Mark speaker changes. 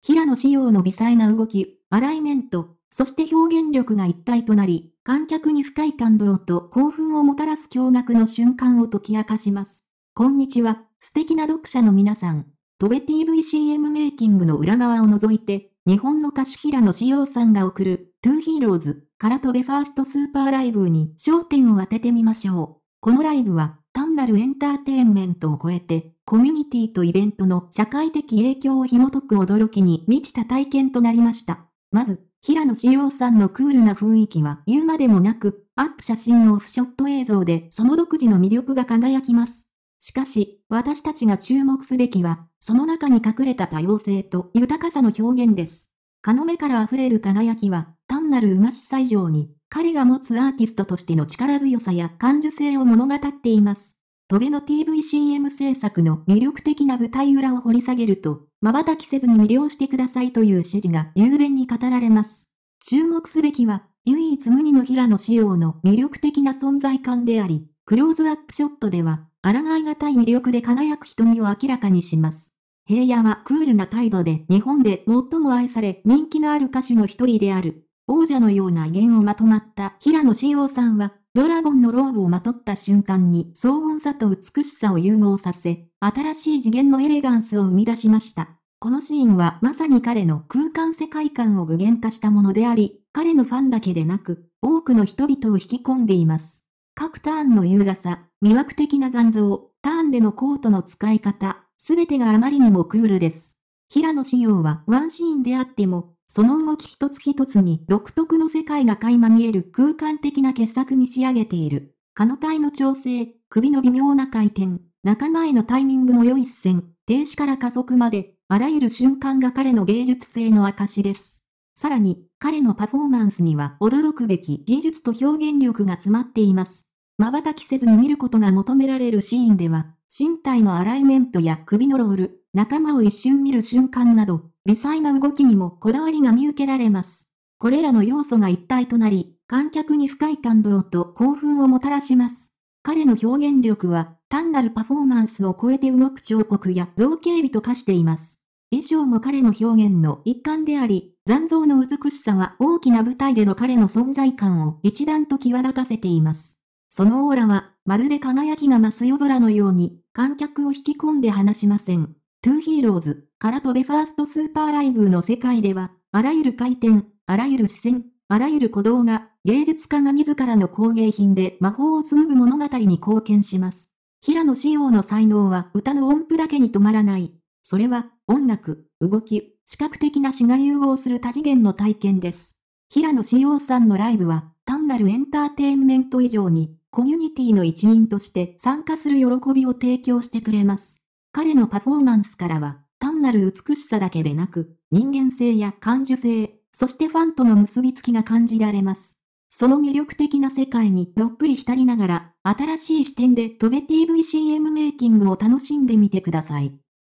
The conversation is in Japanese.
Speaker 1: 平野紫耀の微細な動き、アライメント、そして表現力が一体となり、観客に深い感動と興奮をもたらす驚愕の瞬間を解き明かします。こんにちは、素敵な読者の皆さん。トベ TVCM メイキングの裏側を除いて、日本の歌手平野紫耀さんが送る、トゥーヒーローズからトベファーストスーパーライブに焦点を当ててみましょう。このライブは、なるエンターテインメントを超えて、コミュニティとイベントの社会的影響を紐解く驚きに満ちた体験となりました。まず、平野志陽さんのクールな雰囲気は言うまでもなく、アップ写真のオフショット映像でその独自の魅力が輝きます。しかし、私たちが注目すべきは、その中に隠れた多様性と豊かさの表現です。かの目から溢れる輝きは、単なる馬しさ以上に、彼が持つアーティストとしての力強さや感受性を物語っています。戸辺の TVCM 制作の魅力的な舞台裏を掘り下げると、瞬きせずに魅了してくださいという指示が雄弁に語られます。注目すべきは、唯一無二の平野仕様の魅力的な存在感であり、クローズアップショットでは、抗いがたい魅力で輝く瞳を明らかにします。平野はクールな態度で日本で最も愛され人気のある歌手の一人である。王者のような弦をまとまった平野紫耀さんはドラゴンのローブをまとった瞬間に荘厳さと美しさを融合させ、新しい次元のエレガンスを生み出しました。このシーンはまさに彼の空間世界観を具現化したものであり、彼のファンだけでなく、多くの人々を引き込んでいます。各ターンの優雅さ、魅惑的な残像、ターンでのコートの使い方、すべてがあまりにもクールです。平野紫耀はワンシーンであっても、その動き一つ一つに独特の世界が垣間見える空間的な傑作に仕上げている。蚊の体の調整、首の微妙な回転、仲間へのタイミングの良い視線、停止から加速まで、あらゆる瞬間が彼の芸術性の証です。さらに、彼のパフォーマンスには驚くべき技術と表現力が詰まっています。瞬きせずに見ることが求められるシーンでは、身体のアライメントや首のロール、仲間を一瞬見る瞬間など、微細な動きにもこだわりが見受けられます。これらの要素が一体となり、観客に深い感動と興奮をもたらします。彼の表現力は、単なるパフォーマンスを超えて動く彫刻や造形美と化しています。衣装も彼の表現の一環であり、残像の美しさは大きな舞台での彼の存在感を一段と際立たせています。そのオーラは、まるで輝きが増す夜空のように、観客を引き込んで離しません。トゥーヒーローズ、s から飛べファーストスーパーライブの世界では、あらゆる回転、あらゆる視線、あらゆる鼓動が、芸術家が自らの工芸品で魔法を紡ぐ物語に貢献します。平野紫耀の才能は歌の音符だけに止まらない。それは、音楽、動き、視覚的な詩が融合する多次元の体験です。平野紫耀さんのライブは、単なるエンターテインメント以上に、コミュニティの一員として参加する喜びを提供してくれます。彼のパフォーマンスからは、単なる美しさだけでなく、人間性や感受性、そしてファンとの結びつきが感じられます。その魅力的な世界にどっぷり浸りながら、新しい視点で飛べ TVCM メイキングを楽しんでみてください。